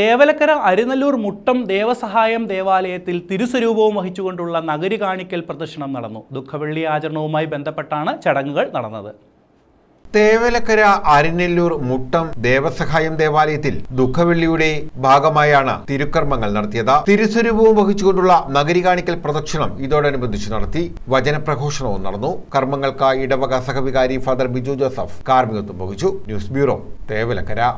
തേവലക്കര അരിനല്ലൂർ മുട്ടം ദേവസഹായം ദേവാലയത്തിൽ തിരുസ്വരൂപവും വഹിച്ചുകൊണ്ടുള്ള നഗരി കാണിക്കൽ പ്രദക്ഷിണം നടന്നു ദുഃഖവെള്ളി ആചരണവുമായി ബന്ധപ്പെട്ടാണ് ചടങ്ങുകൾ നടന്നത് തേവലക്കര അരിനെല്ലൂർ മുട്ടം ദേവസഹായം ദേവാലയത്തിൽ ദുഃഖവെള്ളിയുടെ ഭാഗമായാണ് തിരുക്കർമ്മങ്ങൾ നടത്തിയത് തിരുസ്വരൂപവും വഹിച്ചുകൊണ്ടുള്ള നഗരി കാണിക്കൽ പ്രദക്ഷിണം ഇതോടനുബന്ധിച്ച് നടത്തി വചനപ്രഘോഷണവും നടന്നു കർമ്മങ്ങൾക്കായി ഇടവക സഹവികാരി ഫാദർ ബിജു ജോസഫ് കാർമ്മികത്വം വഹിച്ചു ന്യൂസ് ബ്യൂറോ തേവലക്കര